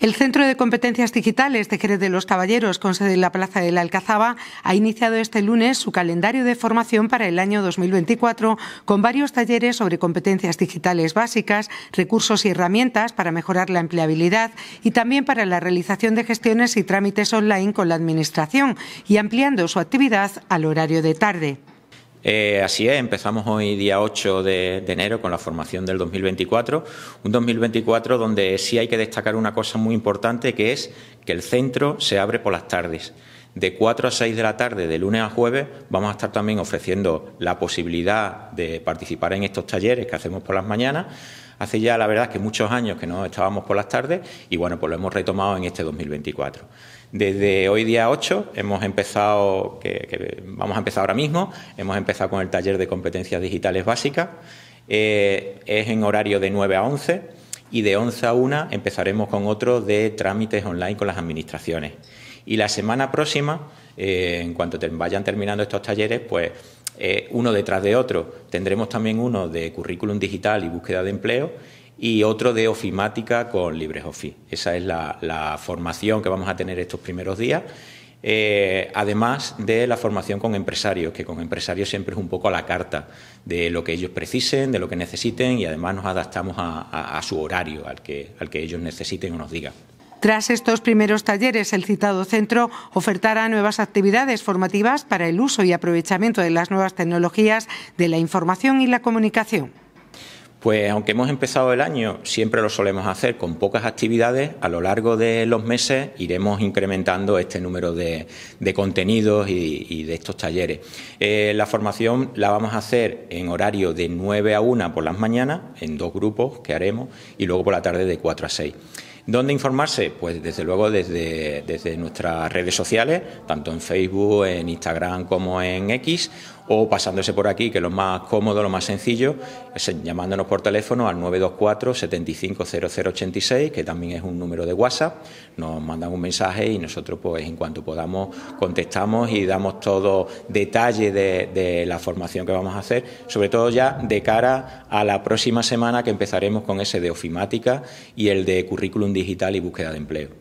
El Centro de Competencias Digitales de Jerez de los Caballeros, con sede en la Plaza de la Alcazaba, ha iniciado este lunes su calendario de formación para el año 2024 con varios talleres sobre competencias digitales básicas, recursos y herramientas para mejorar la empleabilidad y también para la realización de gestiones y trámites online con la Administración y ampliando su actividad al horario de tarde. Eh, así es, empezamos hoy día 8 de, de, enero con la formación del 2024, un 2024 donde sí hay que destacar una cosa muy importante que es que el centro se abre por las tardes. De 4 a 6 de la tarde, de lunes a jueves, vamos a estar también ofreciendo la posibilidad de participar en estos talleres que hacemos por las mañanas. Hace ya, la verdad, que muchos años que no estábamos por las tardes y, bueno, pues lo hemos retomado en este 2024. Desde hoy día 8 hemos empezado, que, vamos a empezar ahora mismo, hemos empezado con el taller de competencias digitales básicas. Eh, es en horario de 9 a 11 y de 11 a 1 empezaremos con otro de trámites online con las administraciones. Y la semana próxima, eh, en cuanto vayan terminando estos talleres, pues eh, uno detrás de otro. Tendremos también uno de currículum digital y búsqueda de empleo y otro de ofimática con LibreOffice. Esa es la, formación que vamos a tener estos primeros días. Eh, además de la formación con empresarios, que con empresarios siempre es un poco a la carta de lo que ellos precisen, de lo que necesiten y además nos adaptamos a, su horario, al que, al que ellos necesiten o nos digan. Tras estos primeros talleres, el citado centro ofertará nuevas actividades formativas para el uso y aprovechamiento de las nuevas tecnologías de la información y la comunicación. Pues aunque hemos empezado el año, siempre lo solemos hacer con pocas actividades, a lo largo de los meses iremos incrementando este número de, contenidos y, de estos talleres. Eh, la formación la vamos a hacer en horario de 9 a 1 por las mañanas, en dos grupos que haremos, y luego por la tarde de 4 a 6. ¿Dónde informarse? Pues desde luego desde, nuestras redes sociales, tanto en Facebook, en Instagram como en X, o pasándose por aquí, que es lo más cómodo, lo más sencillo, llamándonos por teléfono al 924 750086, que también es un número de WhatsApp, nos mandan un mensaje y nosotros pues en cuanto podamos contestamos y damos todo detalle de, de la formación que vamos a hacer, sobre todo ya de cara a la próxima semana que empezaremos con ese de ofimática y el de currículum digital digital y búsqueda de empleo.